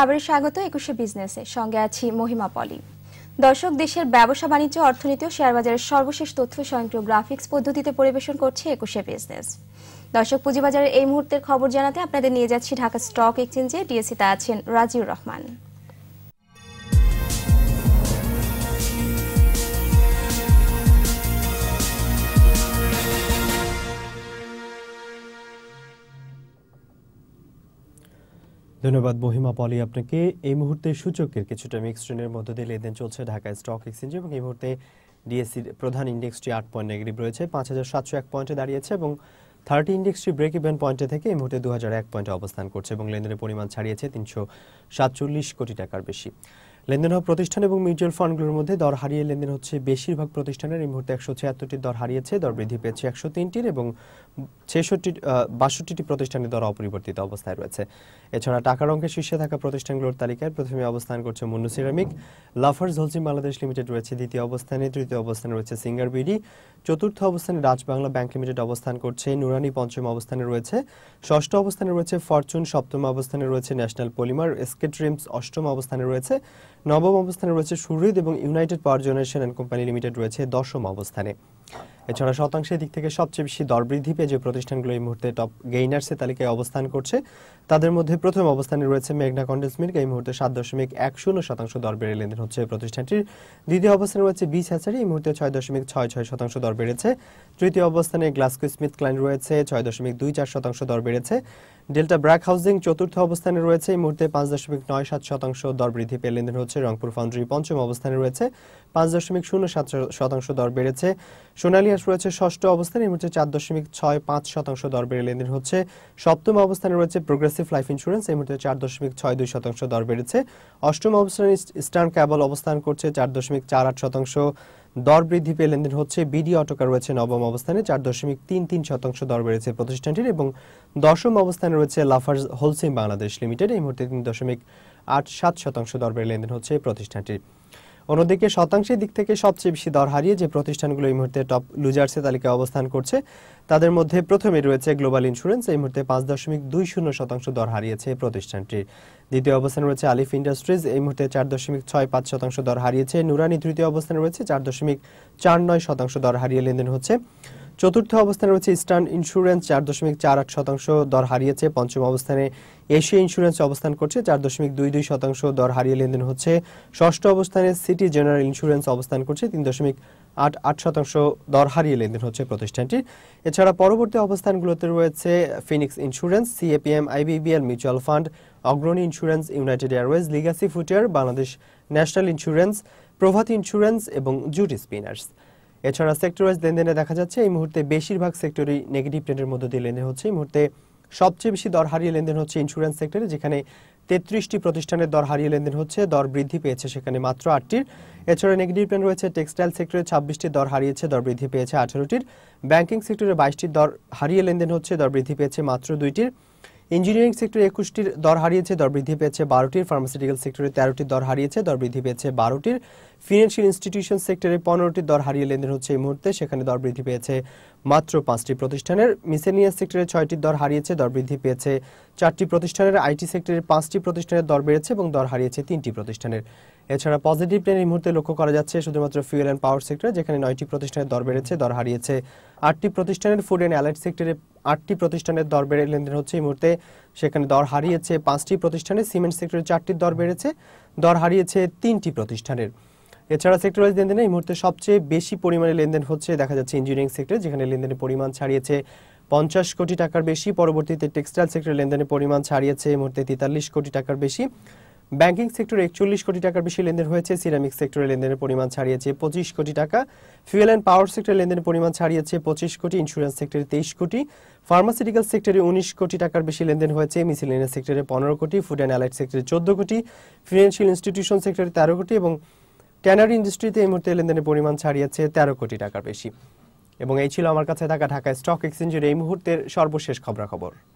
আবার স্বাগত একুশে বিজনেসে সঙ্গে আছি মহিমা পলি দর্শক দেশের ব্যবসা বাণিজ্য অর্থনীতি ও শেয়ারবাজারের সর্বশেষ তথ্য স্বয়ংক্রিয় গ্রাফিক্স পদ্ধতিতে পরিবেশন করছে একুশে বিজনেস দর্শক পুঁজিবাজারের এই মুহূর্তের খবর জানাতে আপনাদের নিয়ে যাচ্ছি ঢাকা স্টক এক্সচেঞ্জে ডিএসিতে আছেন রাজিউর রহমান ধন্যবাদ মহিমা পলি আপনাকে এই মুহূর্তে সূচকের কিছুটা মিক্স ট্রেনের মধ্যে দিয়ে লেনদেন চলছে ঢাকা স্টক এক্সচেঞ্জে এবং এই মুহূর্তে ডিএসসির e প্রধান ইন্ডেক্সটি আট পয়েন্ট নেগেটিভ রয়েছে পাঁচ হাজার সাতশো এক পয়েন্টে দাঁড়িয়েছে এবং থার্টি ইন্ডেক্সটি ব্রেক ইভেন পয়েন্টে থেকে এই মুহূর্তে দু হাজার এক পয়েন্টে অবস্থান করছে এবং লেনদেনের পরিমাণ ছাড়িয়েছে তিনশো সাতচল্লিশ কোটি টাকার বেশি লেনদেন হওয়া প্রতিষ্ঠান এবং মিউচুয়াল ফান্ডগুলোর মধ্যে দর হারিয়ে লেনদেন হচ্ছে বেশিরভাগ প্রতিষ্ঠানের এই মুহূর্তে একশো ছিয়াত্তরটি দর হারিয়েছে দর বৃদ্ধি পেয়েছে একশো তিনটির এবং ছেষট্টি বাষট্টিটি প্রতিষ্ঠানের দর অপরিবর্তিত অবস্থায় রয়েছে এছাড়া টাকার অঙ্কে শীর্ষে থাকা প্রতিষ্ঠানগুলোর তালিকায় প্রথমে অবস্থান করছে Monno ceramic Lafarge Holcim Bangladesh limited রয়েছে দ্বিতীয় অবস্থানে তৃতীয় অবস্থানে রয়েছে সিঙ্গার বিডি চতুর্থ অবস্থানে রাজবাংলা ব্যাংক লিমিটেড অবস্থান করছে নুরানি পঞ্চম অবস্থানে রয়েছে ষষ্ঠ অবস্থানে রয়েছে ফরচুন সপ্তম অবস্থানে রয়েছে ন্যাশনাল পলিমার এসকে অষ্টম অবস্থানে রয়েছে নবম অবস্থানে রয়েছে সুহৃদ এবং United Power Generation and Company Limited রয়েছে দশম অবস্থানে এছাড়া শতাংশের দিক থেকে সবচেয়ে বেশি দর বৃদ্ধি পেয়ে যে প্রতিষ্ঠানগুলো এই মুহূর্তে টপ গেইনার্সের তালিকায় অবস্থান করছে তাদের মধ্যে প্রথম অবস্থানে রয়েছে মেঘনা কন্ডেন্স মিল্ক এই মুহূর্তে সাত দশমিক এক শূন্য শতাংশ দর বেড়ে লেনদেন হচ্ছে প্রতিষ্ঠানটির দ্বিতীয় অবস্থানে রয়েছে বিচ হ্যাচারি এই মুহূর্তে ছয় দশমিক ছয় ছয় শতাংশ দর বেড়েছে তৃতীয় অবস্থানে গ্লাসকো স্মিথ ক্লাইন রয়েছে ছয় দশমিক দুই চার শতাংশ দর বেড়েছে ডেল্টা ব্র্যাক হাউজিং চতুর্থ অবস্থানে রয়েছে এই মুহূর্তে পাঁচ দশমিক নয় সাত শতাংশ দর বৃদ্ধি পেয়ে লেনদেন হচ্ছে রংপুর ফাউন্ড্রি পঞ্চম অবস্থানে রয়েছে পাঁচ দশমিক শূন্য সাত শতাংশ দর বেড়েছে সোনালী আস রয়েছে ষষ্ঠ অবস্থানে এই মুহূর্তে চার দশমিক ছয় পাঁচ শতাংশ দর বেড়ে লেনদেন হচ্ছে সপ্তম অবস্থানে রয়েছে প্রোগ্রেসিভ লাইফ ইন্স্যুরেন্স এই মুহূর্তে চার দশমিক ছয় দুই শতাংশ দর বেড়েছে অষ্টম অবস্থানে স্টার ক্যাবল অবস্থান করছে চার দশমিক চার আট শতাংশ দর বৃদ্ধি পেয়ে লেনদেন হচ্ছে বিডি অটোকা রয়েছে নবম অবস্থানে চার দশমিক তিন তিন শতাংশ দর বেড়েছে প্রতিষ্ঠানটির এবং দশম অবস্থানে রয়েছে লাফার্স হোলসেল বাংলাদেশ লিমিটেড এই মুহূর্তে তিন দশমিক আট সাত শতাংশ দর বেড়ে লেনদেন হচ্ছে প্রতিষ্ঠানটির অন্যদিকে শতাংশের দিক থেকে সবচেয়ে বেশি দর হারিয়ে যে প্রতিষ্ঠানগুলো এই মুহূর্তে টপ লুজার্সের তালিকায় অবস্থান করছে তাদের মধ্যে প্রথমে রয়েছে গ্লোবাল ইন্স্যুরেন্স এই মুহূর্তে পাঁচ দশমিক দুই শূন্য শতাংশ দর হারিয়েছে প্রতিষ্ঠানটির দ্বিতীয় অবস্থানে রয়েছে আলিফ ইন্ডাস্ট্রিজ এই মুহূর্তে চার দশমিক ছয় পাঁচ শতাংশ দর হারিয়েছে নুরানি তৃতীয় অবস্থানে রয়েছে চার দশমিক চার নয় শতাংশ দর হারিয়ে লেনদেন হচ্ছে চতুর্থ অবস্থানে রয়েছে ইস্টার্ন ইন্স্যুরেন্স চার দশমিক চার আট শতাংশ দর হারিয়েছে পঞ্চম অবস্থানে এশিয়া ইন্স্যুরেন্স অবস্থান করছে চার দশমিক দুই দুই শতাংশ দর হারিয়ে লেনদেন হচ্ছে ষষ্ঠ অবস্থানে সিটি জেনারেল ইন্স্যুরেন্স অবস্থান করছে তিন দশমিক আট আট শতাংশ দর হারিয়ে লেনদেন হচ্ছে প্রতিষ্ঠানটি এছাড়া পরবর্তী অবস্থানগুলোতে রয়েছে Phoenix Insurance CAPM IBBL mutual fund Agrani insurance United Airways Legacy footwear Bangladesh national insurance Prabhat insurance এবং জুটি স্পিনার্স এছাড়া সেক্টর ওয়াইজ লেনদেনে দেখা যাচ্ছে এই মুহূর্তে বেশিরভাগ সেক্টরই নেগেটিভ ট্রেন্ডের মধ্য দিয়ে লেনদেন হচ্ছে এই মুহূর্তে সবচেয়ে বেশি দর হারিয়ে লেনদেন হচ্ছে ইন্স্যুরেন্স সেক্টরে যেখানে তেত্রিশটি প্রতিষ্ঠানের দর হারিয়ে লেনদেন হচ্ছে দর বৃদ্ধি পেয়েছে সেখানে মাত্র আটটির এছাড়া নেগেটিভ ট্রেন্ড রয়েছে টেক্সটাইল সেক্টরে ছাব্বিশটি দর হারিয়েছে দর বৃদ্ধি পেয়েছে আঠারোটির ব্যাংকিং সেক্টরে বাইশটি দর হারিয়ে লেনদেন হচ্ছে দর বৃদ্ধি পেয়েছে মাত্র দুইটির ইঞ্জিনিয়ারিং সেক্টরে একুশটির দর হারিয়েছে দর বৃদ্ধি পেয়েছে বারোটির ফার্মাসিউটিক্যাল সেক্টরে তেরোটির দর হারিয়েছে দর বৃদ্ধি পেয়েছে বারোটির ফিনান্সিয়াল ইনস্টিটিউশন সেক্টরে পনেরোটির দর হারিয়ে লেনদেন হচ্ছে এই মুহূর্তে সেখানে দর বৃদ্ধি পেয়েছে মাত্র পাঁচটি প্রতিষ্ঠানের মিসেনিয়াস সেক্টরে ছয়টির দর হারিয়েছে দর বৃদ্ধি পেয়েছে চারটি প্রতিষ্ঠানের আইটি সেক্টরের পাঁচটি প্রতিষ্ঠানের দর বেড়েছে এবং দর হারিয়েছে তিনটি প্রতিষ্ঠানের এছাড়া পজিটিভ ট্রেন এই মুহূর্তে লক্ষ্য করা যাচ্ছে শুধুমাত্র ফুয়েল অ্যান্ড পাওয়ার সেক্টরে যেখানে নয়টি প্রতিষ্ঠানের দর বেড়েছে দর হারিয়েছে আটটি প্রতিষ্ঠানের ফুড অ্যান্ড অ্যালার্ট সেক্টরে আটটি প্রতিষ্ঠানের দর বেড়ে লেনদেন হচ্ছে এই মুহূর্তে সেখানে দর হারিয়েছে পাঁচটি প্রতিষ্ঠানের সিমেন্ট সেক্টরে চারটির দর বেড়েছে দর হারিয়েছে তিনটি প্রতিষ্ঠানের এছাড়া সেক্টর ওয়াইজ লেনদেনে এই মুহূর্তে সবচেয়ে বেশি পরিমাণে লেনদেন হচ্ছে দেখা যাচ্ছে ইঞ্জিনিয়ারিং সেক্টরে যেখানে লেনদেনের পরিমাণ ছাড়িয়েছে পঞ্চাশ কোটি টাকার বেশি পরবর্তীতে টেক্সটাইল সেক্টরে লেনদেনের পরিমাণ ছাড়িয়েছে এই মুহূর্তে তেতাল্লিশ কোটি টাকার বেশি ব্যাংকিং সেক্টরে একচল্লিশ কোটি টাকার বেশি লেনদেন হয়েছে সিরামিক সেক্টরে লেনদেনের পরিমাণ ছাড়িয়েছে পঁচিশ কোটি টাকা ফুয়েল অ্যান্ড পাওয়ার সেক্টরে লেনদেনের পরিমাণ ছাড়িয়েছে পঁচিশ কোটি ইন্স্যুরেন্স সেক্টরে তেইশ কোটি ফার্মাসিউটিক্যাল সেক্টরে উনিশ কোটি টাকার বেশি লেনদেন হয়েছে মিসিলেনিয়াস সেক্টরে পনেরো কোটি ফুড অ্যান্ড অ্যালাইট সেক্টরে চোদ্দ কোটি ফিনান্সিয়াল ইনস্টিটিউশন সেক্টরে তেরো কোটি এবং ট্যানারি ইন্ডাস্ট্রিতে এই মুহূর্তে লেনদেনের পরিমাণ ছাড়িয়েছে তেরো কোটি টাকার বেশি এবং এই ছিল আমার কাছে থাকা ঢাকা স্টক এক্সচেঞ্জের এই মুহূর্তের সর্বশেষ খবরাখবর